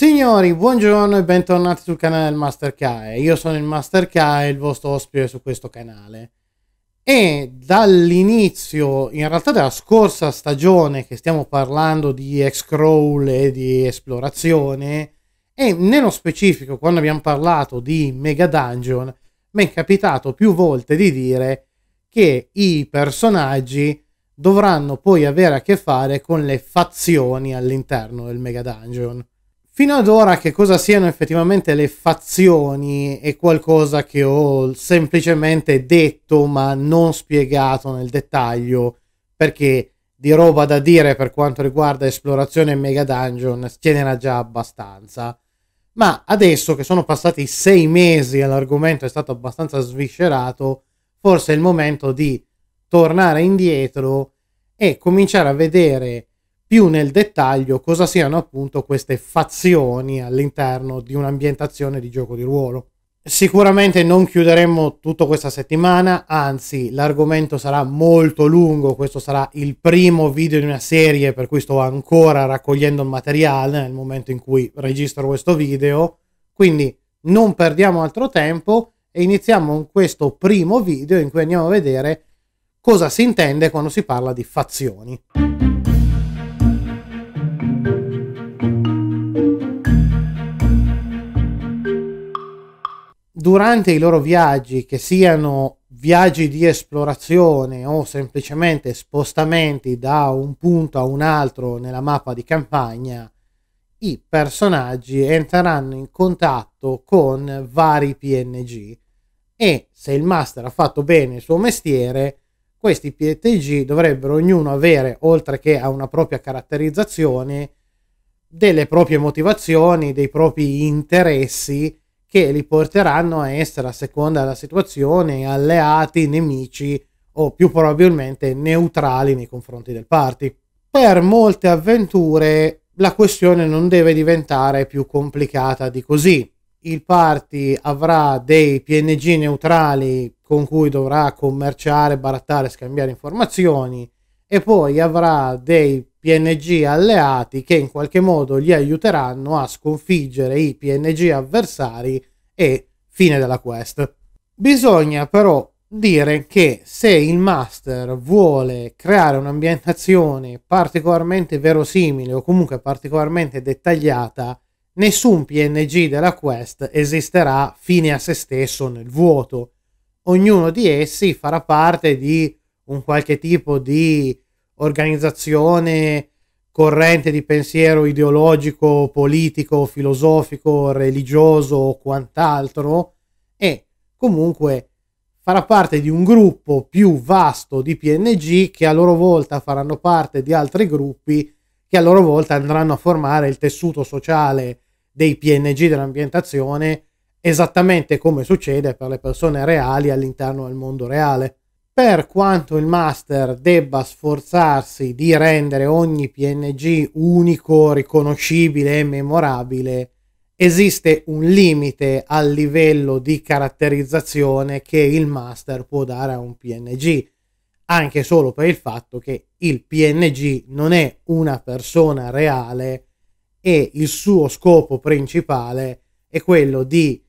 Signori, buongiorno e bentornati sul canale del Master Kai. Io sono il Master Kai, il vostro ospite su questo canale. E dall'inizio, in realtà della scorsa stagione che stiamo parlando di X-Crawl e di esplorazione, e nello specifico quando abbiamo parlato di Mega Dungeon, mi è capitato più volte di dire che i personaggi dovranno poi avere a che fare con le fazioni all'interno del Mega Dungeon Fino ad ora che cosa siano effettivamente le fazioni è qualcosa che ho semplicemente detto ma non spiegato nel dettaglio perché di roba da dire per quanto riguarda esplorazione e mega dungeon ce n'era già abbastanza. Ma adesso che sono passati sei mesi e l'argomento è stato abbastanza sviscerato, forse è il momento di tornare indietro e cominciare a vedere più nel dettaglio cosa siano appunto queste fazioni all'interno di un'ambientazione di gioco di ruolo. Sicuramente non chiuderemo tutto questa settimana, anzi l'argomento sarà molto lungo, questo sarà il primo video di una serie per cui sto ancora raccogliendo il materiale nel momento in cui registro questo video, quindi non perdiamo altro tempo e iniziamo con questo primo video in cui andiamo a vedere cosa si intende quando si parla di fazioni. durante i loro viaggi, che siano viaggi di esplorazione o semplicemente spostamenti da un punto a un altro nella mappa di campagna, i personaggi entreranno in contatto con vari PNG e se il master ha fatto bene il suo mestiere, questi PNG dovrebbero ognuno avere, oltre che a una propria caratterizzazione, delle proprie motivazioni, dei propri interessi che li porteranno a essere, a seconda della situazione, alleati, nemici o più probabilmente neutrali nei confronti del party. Per molte avventure la questione non deve diventare più complicata di così. Il party avrà dei PNG neutrali con cui dovrà commerciare, barattare, scambiare informazioni e poi avrà dei PNG alleati che in qualche modo gli aiuteranno a sconfiggere i PNG avversari e fine della quest. Bisogna però dire che se il master vuole creare un'ambientazione particolarmente verosimile o comunque particolarmente dettagliata, nessun PNG della quest esisterà fine a se stesso nel vuoto. Ognuno di essi farà parte di un qualche tipo di organizzazione corrente di pensiero ideologico, politico, filosofico, religioso o quant'altro e comunque farà parte di un gruppo più vasto di PNG che a loro volta faranno parte di altri gruppi che a loro volta andranno a formare il tessuto sociale dei PNG dell'ambientazione esattamente come succede per le persone reali all'interno del mondo reale per quanto il master debba sforzarsi di rendere ogni PNG unico, riconoscibile e memorabile, esiste un limite al livello di caratterizzazione che il master può dare a un PNG, anche solo per il fatto che il PNG non è una persona reale e il suo scopo principale è quello di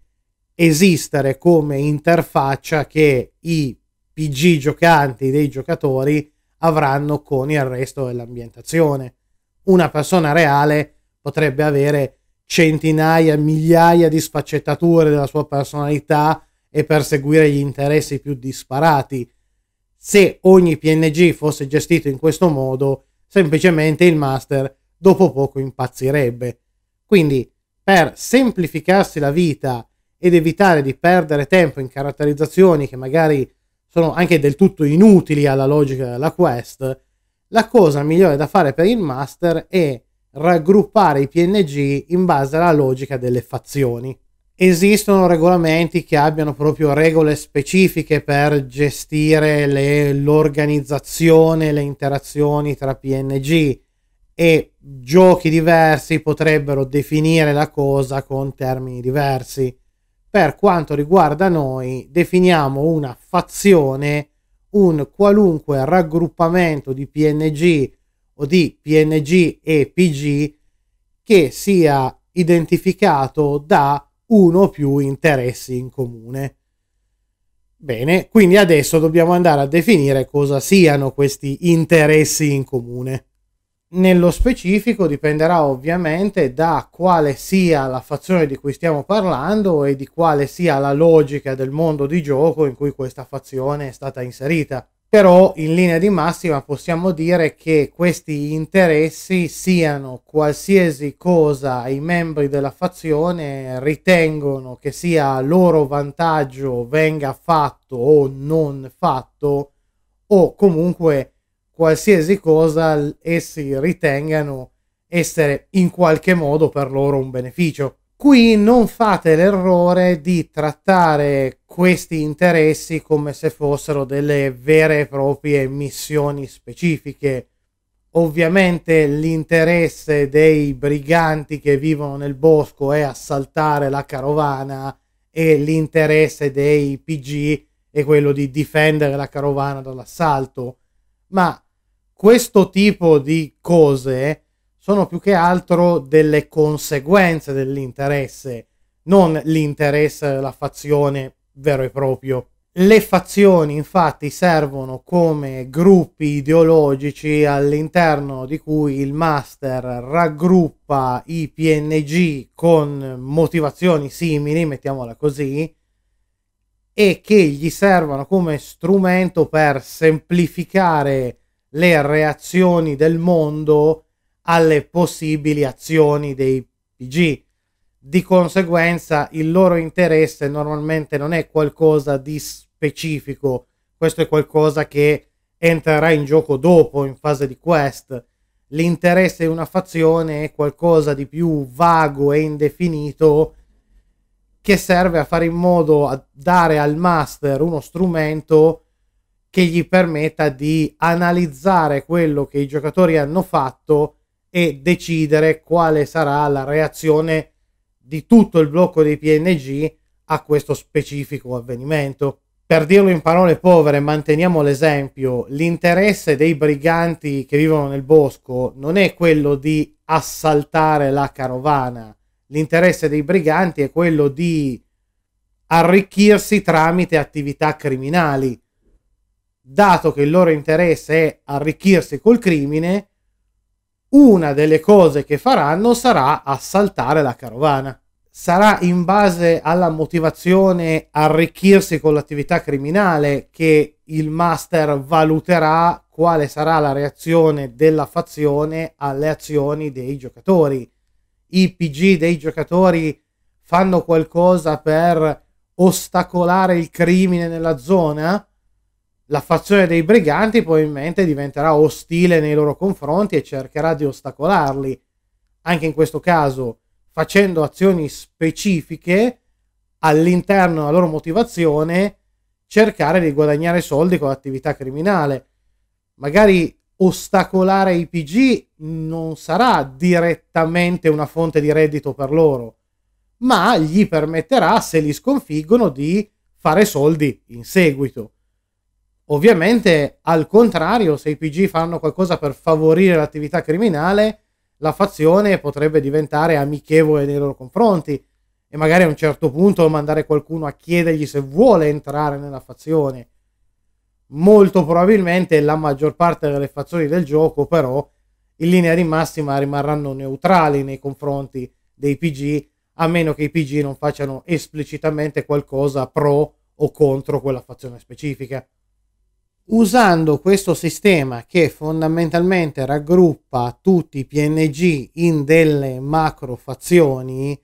esistere come interfaccia che i PG giocanti dei giocatori avranno con il resto dell'ambientazione. Una persona reale potrebbe avere centinaia, migliaia di sfaccettature della sua personalità e perseguire gli interessi più disparati. Se ogni PNG fosse gestito in questo modo, semplicemente il master dopo poco impazzirebbe. Quindi, per semplificarsi la vita ed evitare di perdere tempo in caratterizzazioni che magari sono anche del tutto inutili alla logica della quest, la cosa migliore da fare per il master è raggruppare i PNG in base alla logica delle fazioni. Esistono regolamenti che abbiano proprio regole specifiche per gestire le, l'organizzazione, le interazioni tra PNG e giochi diversi potrebbero definire la cosa con termini diversi per quanto riguarda noi definiamo una fazione un qualunque raggruppamento di PNG o di PNG e PG che sia identificato da uno o più interessi in comune. Bene, quindi adesso dobbiamo andare a definire cosa siano questi interessi in comune. Nello specifico dipenderà ovviamente da quale sia la fazione di cui stiamo parlando e di quale sia la logica del mondo di gioco in cui questa fazione è stata inserita. Però in linea di massima possiamo dire che questi interessi siano qualsiasi cosa i membri della fazione ritengono che sia a loro vantaggio venga fatto o non fatto o comunque qualsiasi cosa essi ritengano essere in qualche modo per loro un beneficio. Qui non fate l'errore di trattare questi interessi come se fossero delle vere e proprie missioni specifiche. Ovviamente l'interesse dei briganti che vivono nel bosco è assaltare la carovana e l'interesse dei PG è quello di difendere la carovana dall'assalto, ma questo tipo di cose sono più che altro delle conseguenze dell'interesse, non l'interesse della fazione vero e proprio. Le fazioni infatti servono come gruppi ideologici all'interno di cui il master raggruppa i PNG con motivazioni simili, mettiamola così, e che gli servono come strumento per semplificare le reazioni del mondo alle possibili azioni dei PG. Di conseguenza il loro interesse normalmente non è qualcosa di specifico, questo è qualcosa che entrerà in gioco dopo, in fase di quest. L'interesse di una fazione è qualcosa di più vago e indefinito che serve a fare in modo a dare al master uno strumento che gli permetta di analizzare quello che i giocatori hanno fatto e decidere quale sarà la reazione di tutto il blocco dei PNG a questo specifico avvenimento. Per dirlo in parole povere, manteniamo l'esempio, l'interesse dei briganti che vivono nel bosco non è quello di assaltare la carovana, l'interesse dei briganti è quello di arricchirsi tramite attività criminali dato che il loro interesse è arricchirsi col crimine, una delle cose che faranno sarà assaltare la carovana. Sarà in base alla motivazione arricchirsi con l'attività criminale che il master valuterà quale sarà la reazione della fazione alle azioni dei giocatori. I PG dei giocatori fanno qualcosa per ostacolare il crimine nella zona? la fazione dei briganti probabilmente diventerà ostile nei loro confronti e cercherà di ostacolarli. Anche in questo caso facendo azioni specifiche all'interno della loro motivazione cercare di guadagnare soldi con l'attività criminale. Magari ostacolare i PG non sarà direttamente una fonte di reddito per loro, ma gli permetterà, se li sconfiggono, di fare soldi in seguito Ovviamente, al contrario, se i PG fanno qualcosa per favorire l'attività criminale, la fazione potrebbe diventare amichevole nei loro confronti e magari a un certo punto mandare qualcuno a chiedergli se vuole entrare nella fazione. Molto probabilmente la maggior parte delle fazioni del gioco, però, in linea di massima rimarranno neutrali nei confronti dei PG, a meno che i PG non facciano esplicitamente qualcosa pro o contro quella fazione specifica usando questo sistema che fondamentalmente raggruppa tutti i PNG in delle macro fazioni,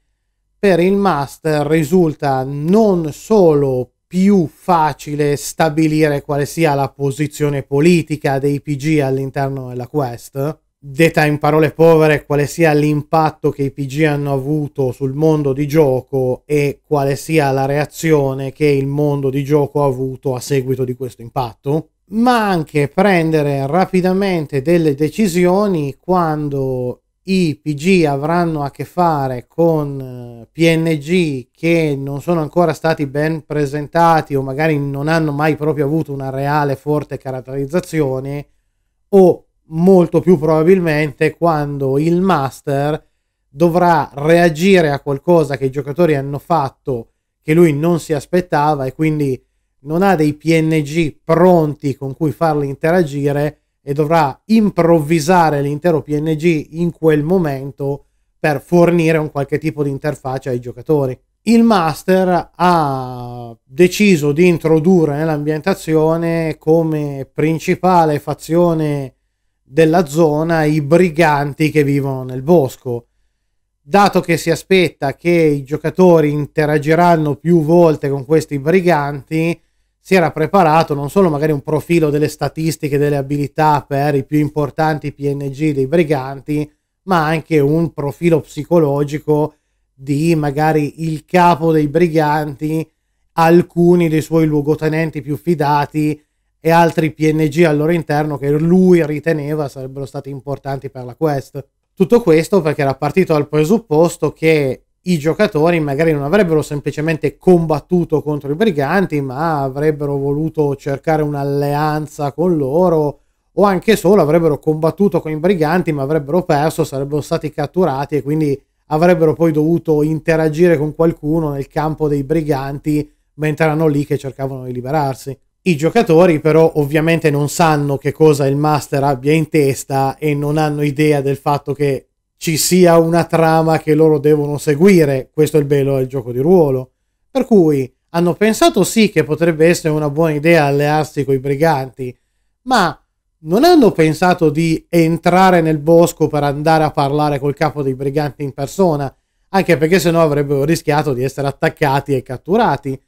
per il master risulta non solo più facile stabilire quale sia la posizione politica dei PG all'interno della quest, detta in parole povere quale sia l'impatto che i PG hanno avuto sul mondo di gioco e quale sia la reazione che il mondo di gioco ha avuto a seguito di questo impatto ma anche prendere rapidamente delle decisioni quando i PG avranno a che fare con eh, PNG che non sono ancora stati ben presentati o magari non hanno mai proprio avuto una reale forte caratterizzazione o molto più probabilmente quando il master dovrà reagire a qualcosa che i giocatori hanno fatto che lui non si aspettava e quindi non ha dei PNG pronti con cui farli interagire e dovrà improvvisare l'intero PNG in quel momento per fornire un qualche tipo di interfaccia ai giocatori. Il master ha deciso di introdurre nell'ambientazione come principale fazione della zona i briganti che vivono nel bosco. Dato che si aspetta che i giocatori interagiranno più volte con questi briganti, si era preparato non solo magari un profilo delle statistiche, delle abilità per i più importanti PNG dei briganti, ma anche un profilo psicologico di magari il capo dei briganti, alcuni dei suoi luogotenenti più fidati e altri PNG al loro interno che lui riteneva sarebbero stati importanti per la quest. Tutto questo perché era partito dal presupposto che i giocatori magari non avrebbero semplicemente combattuto contro i briganti, ma avrebbero voluto cercare un'alleanza con loro o anche solo avrebbero combattuto con i briganti, ma avrebbero perso, sarebbero stati catturati e quindi avrebbero poi dovuto interagire con qualcuno nel campo dei briganti mentre erano lì che cercavano di liberarsi. I giocatori però ovviamente non sanno che cosa il master abbia in testa e non hanno idea del fatto che ci sia una trama che loro devono seguire. Questo è il bello del gioco di ruolo. Per cui hanno pensato sì che potrebbe essere una buona idea allearsi con i briganti, ma non hanno pensato di entrare nel bosco per andare a parlare col capo dei briganti in persona, anche perché sennò avrebbero rischiato di essere attaccati e catturati.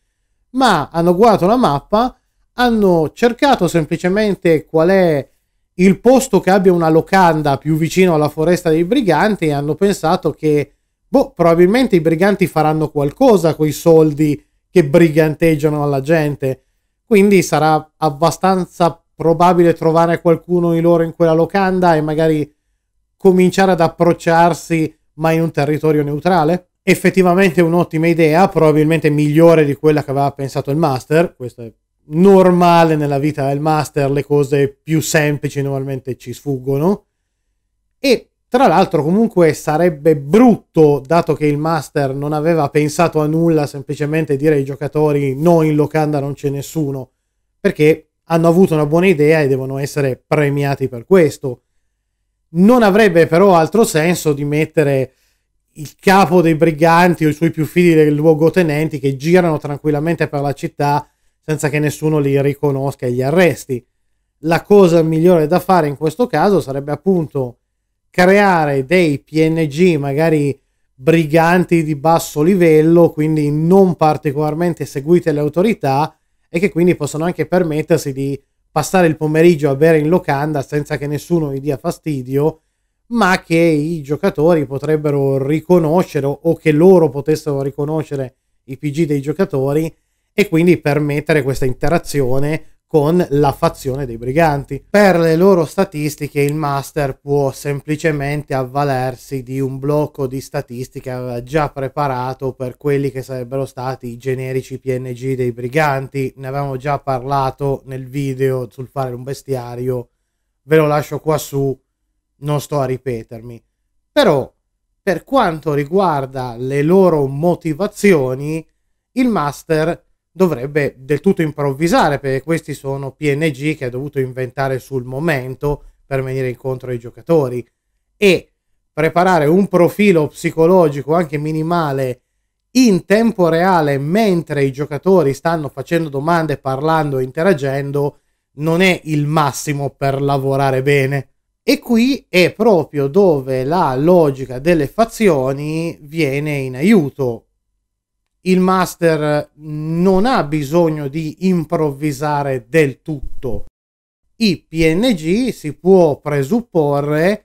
Ma hanno guardato la mappa, hanno cercato semplicemente qual è il posto che abbia una locanda più vicino alla foresta dei briganti hanno pensato che boh, probabilmente i briganti faranno qualcosa con i soldi che briganteggiano alla gente. Quindi sarà abbastanza probabile trovare qualcuno di loro in quella locanda e magari cominciare ad approcciarsi ma in un territorio neutrale. Effettivamente un'ottima idea, probabilmente migliore di quella che aveva pensato il master, questo è normale nella vita del master, le cose più semplici normalmente ci sfuggono. E tra l'altro comunque sarebbe brutto, dato che il master non aveva pensato a nulla, semplicemente dire ai giocatori no, in locanda non c'è nessuno, perché hanno avuto una buona idea e devono essere premiati per questo. Non avrebbe però altro senso di mettere il capo dei briganti o i suoi più fidi luogotenenti che girano tranquillamente per la città senza che nessuno li riconosca e li arresti. La cosa migliore da fare in questo caso sarebbe appunto creare dei PNG magari briganti di basso livello, quindi non particolarmente seguite le autorità e che quindi possono anche permettersi di passare il pomeriggio a bere in locanda senza che nessuno gli dia fastidio, ma che i giocatori potrebbero riconoscere o che loro potessero riconoscere i PG dei giocatori e quindi permettere questa interazione con la fazione dei briganti. Per le loro statistiche il master può semplicemente avvalersi di un blocco di statistiche già preparato per quelli che sarebbero stati i generici PNG dei briganti. Ne avevamo già parlato nel video sul fare un bestiario, ve lo lascio qua su, non sto a ripetermi. Però per quanto riguarda le loro motivazioni, il master dovrebbe del tutto improvvisare perché questi sono PNG che ha dovuto inventare sul momento per venire incontro ai giocatori e preparare un profilo psicologico anche minimale in tempo reale mentre i giocatori stanno facendo domande, parlando, interagendo non è il massimo per lavorare bene. E qui è proprio dove la logica delle fazioni viene in aiuto, il master non ha bisogno di improvvisare del tutto. I PNG si può presupporre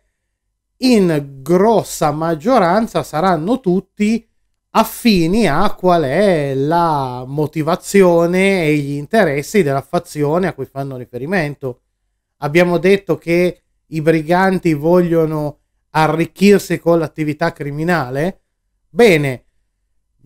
in grossa maggioranza saranno tutti affini a qual è la motivazione e gli interessi della fazione a cui fanno riferimento. Abbiamo detto che i briganti vogliono arricchirsi con l'attività criminale. Bene,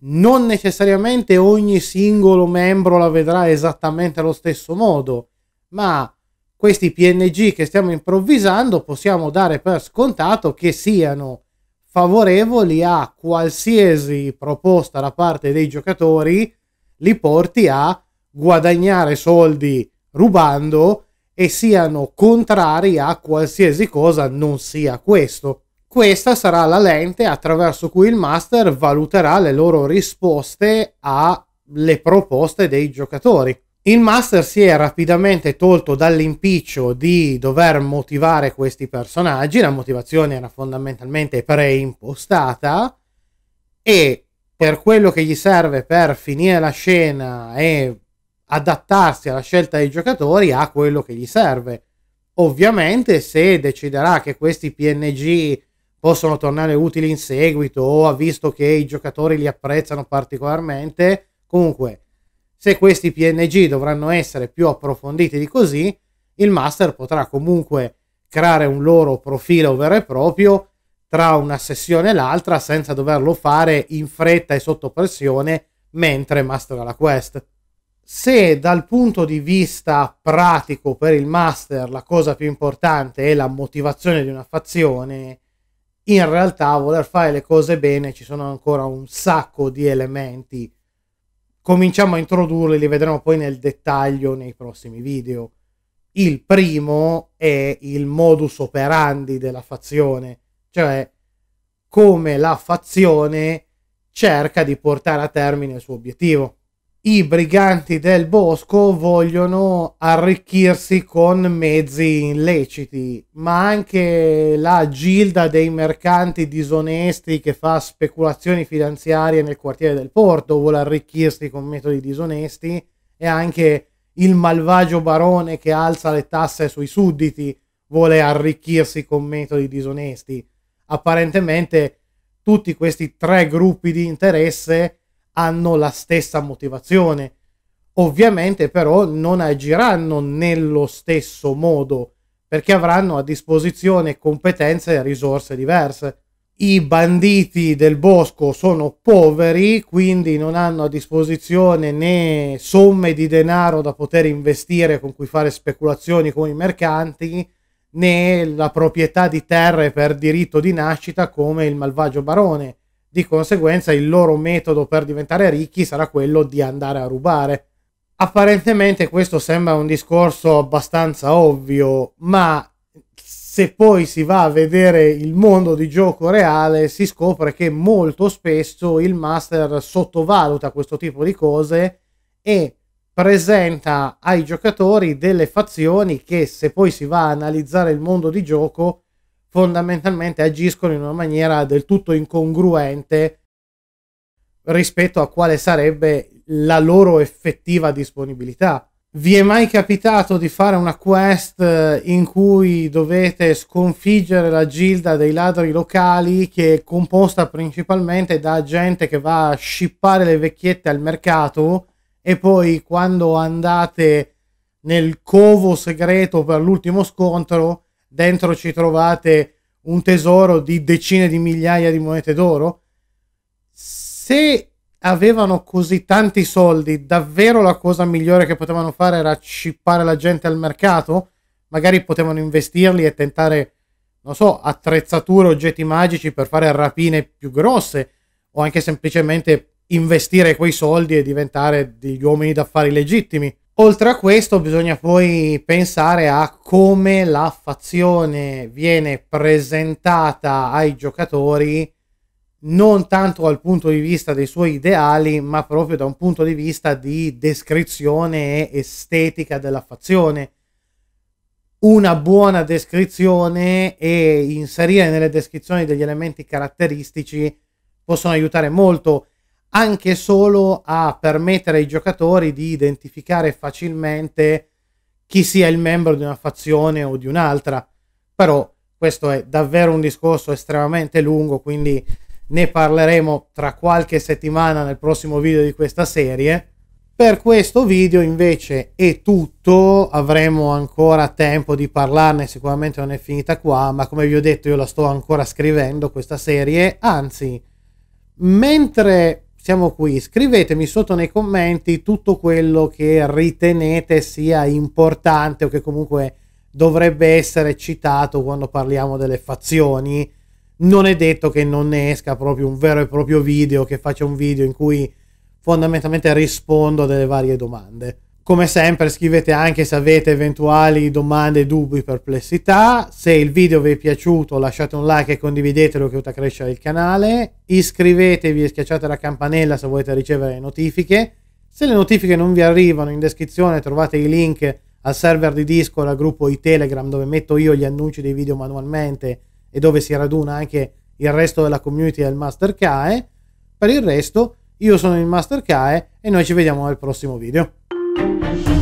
non necessariamente ogni singolo membro la vedrà esattamente allo stesso modo, ma questi PNG che stiamo improvvisando possiamo dare per scontato che siano favorevoli a qualsiasi proposta da parte dei giocatori li porti a guadagnare soldi rubando e siano contrari a qualsiasi cosa non sia questo. Questa sarà la lente attraverso cui il master valuterà le loro risposte alle proposte dei giocatori. Il master si è rapidamente tolto dall'impiccio di dover motivare questi personaggi, la motivazione era fondamentalmente preimpostata e per quello che gli serve per finire la scena e adattarsi alla scelta dei giocatori ha quello che gli serve. Ovviamente se deciderà che questi PNG possono tornare utili in seguito o ha visto che i giocatori li apprezzano particolarmente. Comunque, se questi PNG dovranno essere più approfonditi di così, il master potrà comunque creare un loro profilo vero e proprio tra una sessione e l'altra senza doverlo fare in fretta e sotto pressione mentre mastera la quest. Se dal punto di vista pratico per il master la cosa più importante è la motivazione di una fazione, in realtà voler fare le cose bene ci sono ancora un sacco di elementi. Cominciamo a introdurli, li vedremo poi nel dettaglio nei prossimi video. Il primo è il modus operandi della fazione, cioè come la fazione cerca di portare a termine il suo obiettivo i briganti del bosco vogliono arricchirsi con mezzi illeciti, ma anche la gilda dei mercanti disonesti che fa speculazioni finanziarie nel quartiere del porto vuole arricchirsi con metodi disonesti e anche il malvagio barone che alza le tasse sui sudditi vuole arricchirsi con metodi disonesti. Apparentemente tutti questi tre gruppi di interesse hanno la stessa motivazione. Ovviamente però non agiranno nello stesso modo perché avranno a disposizione competenze e risorse diverse. I banditi del bosco sono poveri, quindi non hanno a disposizione né somme di denaro da poter investire con cui fare speculazioni con i mercanti, né la proprietà di terre per diritto di nascita come il malvagio barone di conseguenza il loro metodo per diventare ricchi sarà quello di andare a rubare. Apparentemente questo sembra un discorso abbastanza ovvio, ma se poi si va a vedere il mondo di gioco reale si scopre che molto spesso il master sottovaluta questo tipo di cose e presenta ai giocatori delle fazioni che se poi si va a analizzare il mondo di gioco fondamentalmente agiscono in una maniera del tutto incongruente rispetto a quale sarebbe la loro effettiva disponibilità. Vi è mai capitato di fare una quest eh, in cui dovete sconfiggere la gilda dei ladri locali che è composta principalmente da gente che va a scippare le vecchiette al mercato e poi quando andate nel covo segreto per l'ultimo scontro dentro ci trovate un tesoro di decine di migliaia di monete d'oro? Se avevano così tanti soldi, davvero la cosa migliore che potevano fare era scippare la gente al mercato? Magari potevano investirli e tentare, non so, attrezzature, oggetti magici per fare rapine più grosse o anche semplicemente investire quei soldi e diventare degli uomini d'affari legittimi. Oltre a questo bisogna poi pensare a come la fazione viene presentata ai giocatori non tanto dal punto di vista dei suoi ideali, ma proprio da un punto di vista di descrizione e estetica della fazione. Una buona descrizione e inserire nelle descrizioni degli elementi caratteristici possono aiutare molto anche solo a permettere ai giocatori di identificare facilmente chi sia il membro di una fazione o di un'altra. Però questo è davvero un discorso estremamente lungo, quindi ne parleremo tra qualche settimana nel prossimo video di questa serie. Per questo video invece è tutto, avremo ancora tempo di parlarne, sicuramente non è finita qua, ma come vi ho detto io la sto ancora scrivendo questa serie, anzi, mentre siamo qui. Scrivetemi sotto nei commenti tutto quello che ritenete sia importante o che comunque dovrebbe essere citato quando parliamo delle fazioni. Non è detto che non ne esca proprio un vero e proprio video, che faccia un video in cui fondamentalmente rispondo a delle varie domande. Come sempre scrivete anche se avete eventuali domande, dubbi, perplessità. Se il video vi è piaciuto lasciate un like e condividetelo che aiuta a crescere il canale. Iscrivetevi e schiacciate la campanella se volete ricevere notifiche. Se le notifiche non vi arrivano in descrizione trovate i link al server di Discord, al gruppo di Telegram dove metto io gli annunci dei video manualmente e dove si raduna anche il resto della community del Mastercae. Per il resto io sono il Mastercae e noi ci vediamo nel prossimo video. Thank you.